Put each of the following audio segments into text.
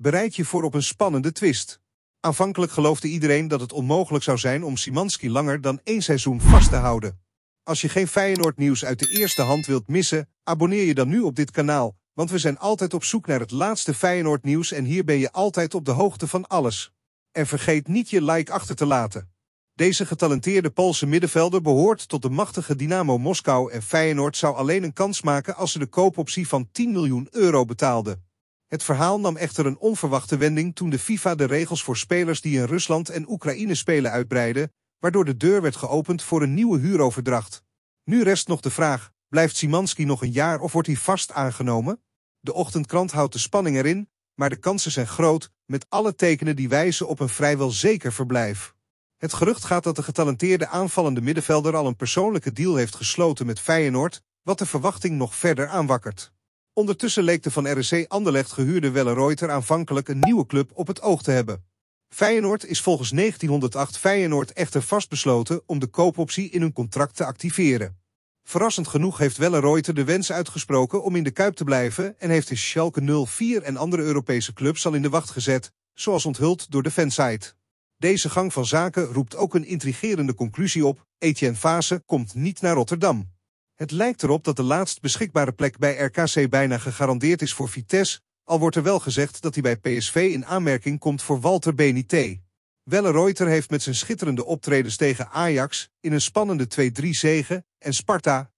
bereid je voor op een spannende twist. Aanvankelijk geloofde iedereen dat het onmogelijk zou zijn om Simanski langer dan één seizoen vast te houden. Als je geen Feyenoord nieuws uit de eerste hand wilt missen, abonneer je dan nu op dit kanaal, want we zijn altijd op zoek naar het laatste Feyenoord nieuws en hier ben je altijd op de hoogte van alles. En vergeet niet je like achter te laten. Deze getalenteerde Poolse middenvelder behoort tot de machtige Dynamo Moskou en Feyenoord zou alleen een kans maken als ze de koopoptie van 10 miljoen euro betaalden. Het verhaal nam echter een onverwachte wending toen de FIFA de regels voor spelers die in Rusland en Oekraïne spelen uitbreidde, waardoor de deur werd geopend voor een nieuwe huuroverdracht. Nu rest nog de vraag, blijft Simanski nog een jaar of wordt hij vast aangenomen? De ochtendkrant houdt de spanning erin, maar de kansen zijn groot, met alle tekenen die wijzen op een vrijwel zeker verblijf. Het gerucht gaat dat de getalenteerde aanvallende middenvelder al een persoonlijke deal heeft gesloten met Feyenoord, wat de verwachting nog verder aanwakkert. Ondertussen leek de van RSC Anderlecht gehuurde Welle aanvankelijk een nieuwe club op het oog te hebben. Feyenoord is volgens 1908 Feyenoord echter vastbesloten om de koopoptie in hun contract te activeren. Verrassend genoeg heeft Welle de wens uitgesproken om in de Kuip te blijven en heeft de Schalke 04 en andere Europese clubs al in de wacht gezet, zoals onthuld door de fansite. Deze gang van zaken roept ook een intrigerende conclusie op, Etienne Fase komt niet naar Rotterdam. Het lijkt erop dat de laatst beschikbare plek bij RKC bijna gegarandeerd is voor Vitesse, al wordt er wel gezegd dat hij bij PSV in aanmerking komt voor Walter Benité. Welle Reuter heeft met zijn schitterende optredens tegen Ajax in een spannende 2-3 zegen en Sparta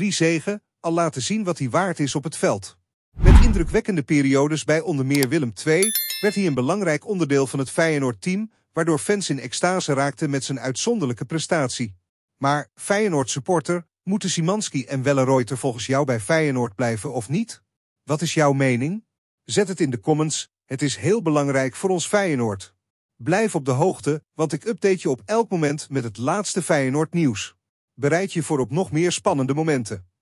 1-3 zegen al laten zien wat hij waard is op het veld. Met indrukwekkende periodes bij onder meer Willem II werd hij een belangrijk onderdeel van het Feyenoord-team, waardoor fans in extase raakten met zijn uitzonderlijke prestatie. Maar Feyenoord-supporter Moeten Simanski en Welleroyter volgens jou bij Feyenoord blijven of niet? Wat is jouw mening? Zet het in de comments, het is heel belangrijk voor ons Feyenoord. Blijf op de hoogte, want ik update je op elk moment met het laatste Feyenoord nieuws. Bereid je voor op nog meer spannende momenten.